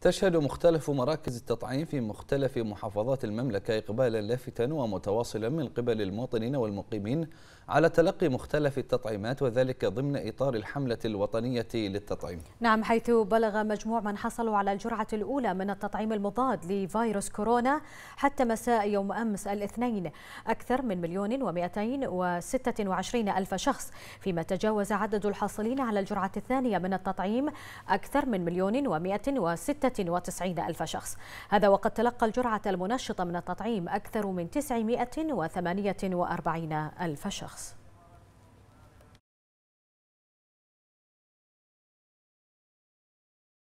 تشهد مختلف مراكز التطعيم في مختلف محافظات المملكة إقبالا لافتا ومتواصلا من قبل المواطنين والمقيمين على تلقي مختلف التطعيمات وذلك ضمن إطار الحملة الوطنية للتطعيم نعم حيث بلغ مجموع من حصلوا على الجرعة الأولى من التطعيم المضاد لفيروس كورونا حتى مساء يوم أمس الاثنين أكثر من مليون ومئتين وستة وعشرين ألف شخص فيما تجاوز عدد الحاصلين على الجرعة الثانية من التطعيم أكثر من مليون ومئة وستة 196 ألف شخص هذا وقد تلقى الجرعة المنشطة من التطعيم أكثر من 948 ألف شخص